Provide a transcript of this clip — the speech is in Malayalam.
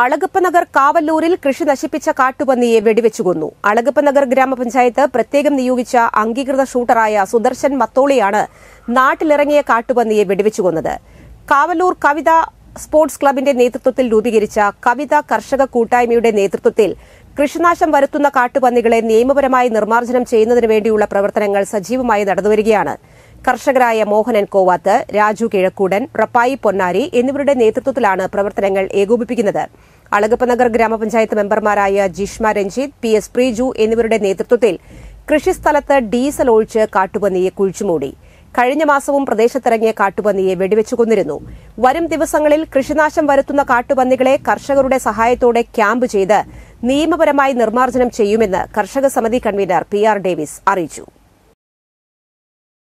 അളഗപ്പനഗർ കാവല്ലൂരിൽ കൃഷി നശിപ്പിച്ച കാട്ടുപന്നിയെ വെടിവെച്ചുകൊന്നു അളഗപ്പനഗർ ഗ്രാമപഞ്ചായത്ത് പ്രത്യേകം നിയോഗിച്ച അംഗീകൃത ഷൂട്ടറായ സുദർശൻ മത്തോളിയാണ് നാട്ടിലിറങ്ങിയ കാട്ടുപന്നിയെ വെടിവെച്ചുകൊന്നത് കാവല്ലൂർ കവിത സ്പോർട്സ് ക്ലബിന്റെ നേതൃത്വത്തിൽ രൂപീകരിച്ച കവിത കർഷക കൂട്ടായ്മയുടെ നേതൃത്വത്തിൽ കൃഷിനാശം വരുത്തുന്ന കാട്ടുപന്നികളെ നിയമപരമായി നിർമ്മാർജ്ജനം ചെയ്യുന്നതിനു വേണ്ടിയുള്ള പ്രവർത്തനങ്ങൾ സജീവമായി നടന്നുവരികയാണ് കർഷകരായ മോഹനൻ കോവാത്ത് രാജു കിഴക്കൂടൻ റപ്പായി പൊന്നാരി എന്നിവരുടെ നേതൃത്വത്തിലാണ് പ്രവർത്തനങ്ങൾ ഏകോപിപ്പിക്കുന്നത് അളഗപ്പനഗർ നഗർ ഗ്രാമപഞ്ചായത്ത് മെമ്പർമാരായ ജിഷ്മ രഞ്ജിത്ത് പി എസ് പ്രീജു എന്നിവരുടെ നേതൃത്വത്തിൽ കൃഷിസ്ഥലത്ത് ഡീസൽ ഒഴിച്ച് കാട്ടുപന്നിയെ കുഴിച്ചുമൂടി കഴിഞ്ഞ മാസവും പ്രദേശത്തിറങ്ങിയ കാട്ടുപന്നിയെ വെടിവെച്ചു കൊന്നിരുന്നു വരും ദിവസങ്ങളിൽ കൃഷിനാശം വരുത്തുന്ന കാട്ടുപന്നികളെ കർഷകരുടെ സഹായത്തോടെ ക്യാമ്പ് ചെയ്ത് നിയമപരമായി നിർമ്മാർജ്ജനം ചെയ്യുമെന്ന് കർഷക സമിതി കൺവീനർ പി ആർ ഡേവിസ് അറിയിച്ചു